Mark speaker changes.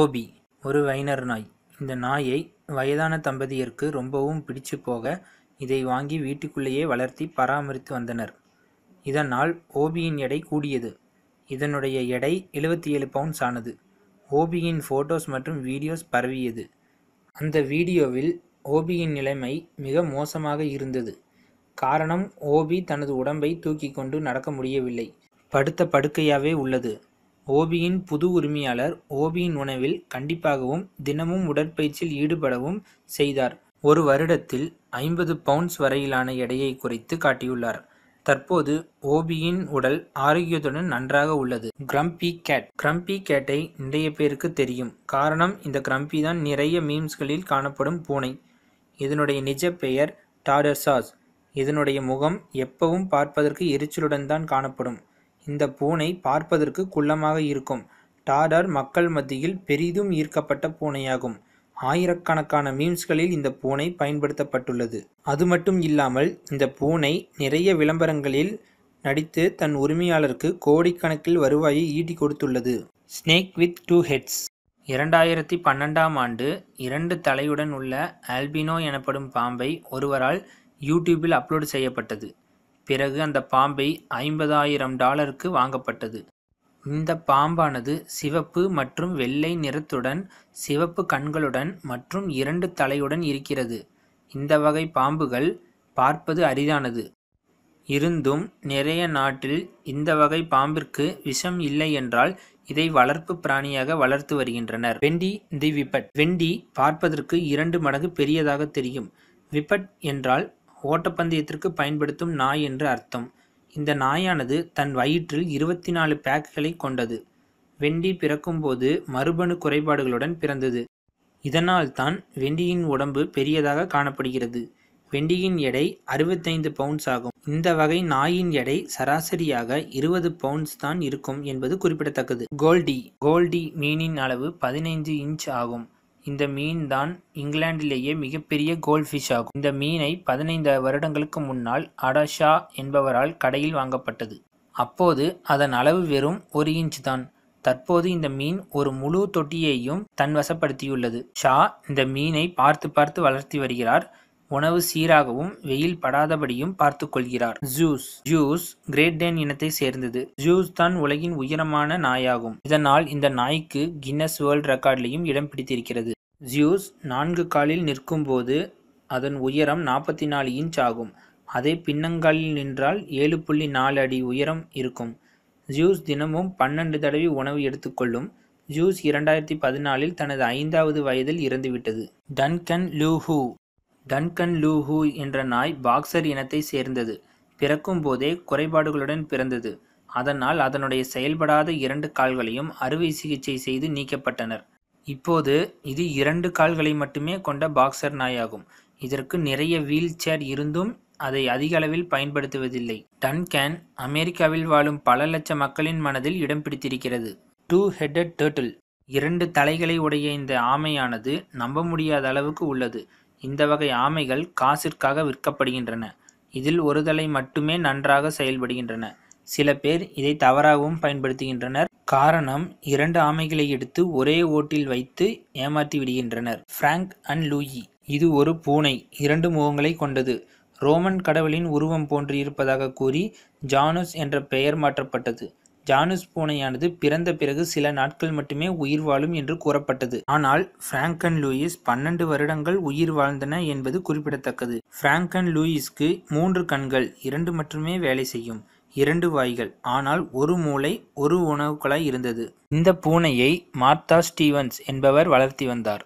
Speaker 1: OP ஒரு Weiner நாய் இந்த நாயை வயதான தம்பதியருக்கு ரொம்பவும் பிடிச்சு போக இதை வாங்கி வீட்டுக்குள்ளேயே வளர்த்தி பராமரித்து வந்தனர் இதனால் ஓபியின் எடை கூடியது இதனுடைய எடை எழுபத்தி ஏழு பவுண்ட்ஸ் ஆனது ஓபியின் ஃபோட்டோஸ் மற்றும் வீடியோஸ் பரவியது அந்த வீடியோவில் ஓபியின் நிலைமை மிக மோசமாக இருந்தது காரணம் ஓபி தனது உடம்பை தூக்கி கொண்டு நடக்க முடியவில்லை படுத்த படுக்கையாகவே உள்ளது ஓபியின் புது உரிமையாளர் ஓபியின் உணவில் கண்டிப்பாகவும் தினமும் உடற்பயிற்சியில் ஈடுபடவும் செய்தார் ஒரு வருடத்தில் ஐம்பது பவுண்ட்ஸ் வரையிலான எடையை குறைத்து காட்டியுள்ளார் தற்போது ஓபியின் உடல் ஆரோக்கியத்துடன் நன்றாக உள்ளது கிரம்பி கேட் கிரம்பி கேட்டை நிறைய பேருக்கு தெரியும் காரணம் இந்த கிரம்பி தான் நிறைய மீம்ஸ்களில் காணப்படும் பூனை இதனுடைய நிஜ பெயர் டாடர்சாஸ் இதனுடைய முகம் எப்பவும் பார்ப்பதற்கு எரிச்சலுடன் தான் காணப்படும் இந்த பூனை பார்ப்பதற்கு குள்ளமாக இருக்கும் டாடர் மக்கள் மத்தியில் பெரிதும் ஈர்க்கப்பட்ட பூனையாகும் ஆயிரக்கணக்கான மீம்ஸ்களில் இந்த பூனை பயன்படுத்தப்பட்டுள்ளது அது மட்டும் இல்லாமல் இந்த பூனை நிறைய விளம்பரங்களில் நடித்து தன் உரிமையாளருக்கு கோடிக்கணக்கில் வருவாயை ஈட்டி கொடுத்துள்ளது ஸ்னேக் வித் டூ ஹெட்ஸ் இரண்டாயிரத்தி பன்னெண்டாம் ஆண்டு இரண்டு தலையுடன் உள்ள ஆல்பினோ எனப்படும் பாம்பை ஒருவரால் யூடியூபில் அப்லோடு செய்யப்பட்டது பிறகு அந்த பாம்பை ஐம்பதாயிரம் டாலருக்கு வாங்கப்பட்டது இந்த பாம்பானது சிவப்பு மற்றும் வெள்ளை நிறத்துடன் சிவப்பு கண்களுடன் மற்றும் இரண்டு தலையுடன் இருக்கிறது இந்த வகை பாம்புகள் பார்ப்பது அரிதானது இருந்தும் நிறைய நாட்டில் இந்த வகை பாம்பிற்கு விஷம் இல்லை என்றால் இதை வளர்ப்பு பிராணியாக வளர்த்து வருகின்றனர் வெண்டி தி விபட் வெண்டி பார்ப்பதற்கு இரண்டு மடங்கு பெரியதாக தெரியும் விபட் என்றால் ஓட்டப்பந்தயத்திற்கு பயன்படுத்தும் நாய் என்று அர்த்தம் இந்த நாயானது தன் வயிற்றில் இருபத்தி நாலு பேக்குகளை கொண்டது வெண்டி பிறக்கும்போது மரபணு குறைபாடுகளுடன் பிறந்தது இதனால் தான் வெண்டியின் உடம்பு பெரியதாக காணப்படுகிறது வெண்டியின் எடை அறுபத்தைந்து பவுண்ட்ஸ் ஆகும் இந்த வகை நாயின் எடை சராசரியாக இருபது பவுண்ட்ஸ் தான் இருக்கும் என்பது குறிப்பிடத்தக்கது கோல்டி கோல்டி மீனின் அளவு பதினைந்து இன்ச் ஆகும் இந்த மீன் தான் இங்கிலாந்திலேயே மிகப்பெரிய கோல்ஃபிஷ் ஆகும் இந்த மீனை பதினைந்து வருடங்களுக்கு முன்னால் அடாஷா என்பவரால் கடையில் வாங்கப்பட்டது அப்போது அதன் அளவு வெறும் ஒரு இன்ச் தான் தற்போது இந்த மீன் ஒரு முழு தொட்டியையும் தன் வசப்படுத்தியுள்ளது ஷா இந்த மீனை பார்த்து பார்த்து வளர்த்தி வருகிறார் உணவு சீராகவும் வெயில் படாதபடியும் பார்த்து கொள்கிறார் ஜூஸ் ஜூஸ் கிரேட் டேன் இனத்தை சேர்ந்தது ஜூஸ் தான் உலகின் உயரமான நாயாகும் இதனால் இந்த நாய்க்கு கின்னஸ் வேர்ல்ட் ரெக்கார்ட்லையும் இடம் பிடித்திருக்கிறது ஜியூஸ் நான்கு காலில் நிற்கும் போது அதன் உயரம் நாற்பத்தி நாலு இன்ச் ஆகும் அதே பின்னங்காலில் நின்றால் ஏழு புள்ளி நாலு அடி உயரம் இருக்கும் ஜியூஸ் தினமும் பன்னெண்டு தடவை உணவு எடுத்துக்கொள்ளும் ஜூஸ் இரண்டாயிரத்தி பதினாலில் தனது ஐந்தாவது வயதில் இறந்துவிட்டது Duncan Lou Who Duncan Lou Who என்ற நாய் பாக்சர் இனத்தைச் சேர்ந்தது பிறக்கும் போதே குறைபாடுகளுடன் பிறந்தது அதனால் அதனுடைய செயல்படாத இரண்டு கால்களையும் அறுவை சிகிச்சை செய்து நீக்கப்பட்டனர் இப்போது இது இரண்டு கால்களை மட்டுமே கொண்ட பாக்சர் நாயாகும் இதற்கு நிறைய வீல் சேர் இருந்தும் அதை அதிக அளவில் பயன்படுத்துவதில்லை டன்கேன் அமெரிக்காவில் வாழும் பல லட்ச மக்களின் மனதில் இடம் பிடித்திருக்கிறது டூ ஹெட்டட் டேர்டில் இரண்டு தலைகளை உடைய இந்த ஆமையானது நம்ப முடியாத அளவுக்கு உள்ளது இந்த வகை ஆமைகள் காசிற்காக விற்கப்படுகின்றன இதில் ஒரு தலை மட்டுமே நன்றாக செயல்படுகின்றன சில பேர் இதை தவறாகவும் பயன்படுத்துகின்றனர் காரணம் இரண்டு ஆமைகளை எடுத்து ஒரே ஓட்டில் வைத்து ஏமாற்றி விடுகின்றனர் ஃப்ராங்க் அண்ட் லூயி இது ஒரு பூனை இரண்டு முகங்களை கொண்டது ரோமன் கடவுளின் உருவம் போன்று இருப்பதாக கூறி ஜானுஸ் என்ற பெயர் மாற்றப்பட்டது ஜானுஸ் பூனையானது பிறந்த பிறகு சில நாட்கள் மட்டுமே உயிர் வாழும் என்று கூறப்பட்டது ஆனால் பிராங்க் அண்ட் லூயிஸ் பன்னெண்டு வருடங்கள் உயிர் வாழ்ந்தன என்பது குறிப்பிடத்தக்கது பிராங்க் அண்ட் லூயிஸ்க்கு மூன்று கண்கள் இரண்டு மட்டுமே வேலை செய்யும் இரண்டு வாய்கள் ஆனால் ஒரு மூளை ஒரு உணவு இருந்தது இந்த பூனையை மார்த்தா ஸ்டீவன்ஸ் என்பவர் வளர்த்தி வந்தார்